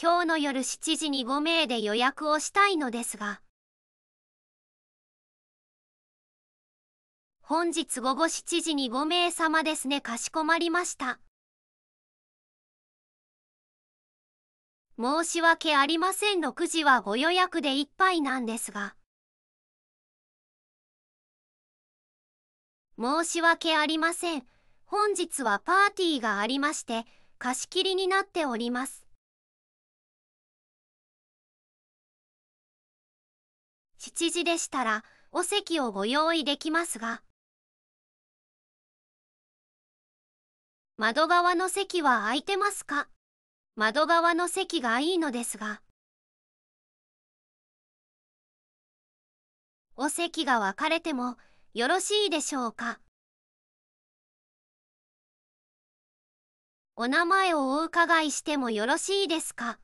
今日の夜7時に5名で予約をしたいのですが本日午後7時に5名様ですねかしこまりました申し訳ありません6時はご予約でいっぱいなんですが申し訳ありません本日はパーティーがありまして貸し切りになっております7時でしたらお席をご用意できますが窓側の席は空いてますか窓側の席がいいのですがお席が分かれてもよろしいでしょうかお名前をお伺いしてもよろしいですか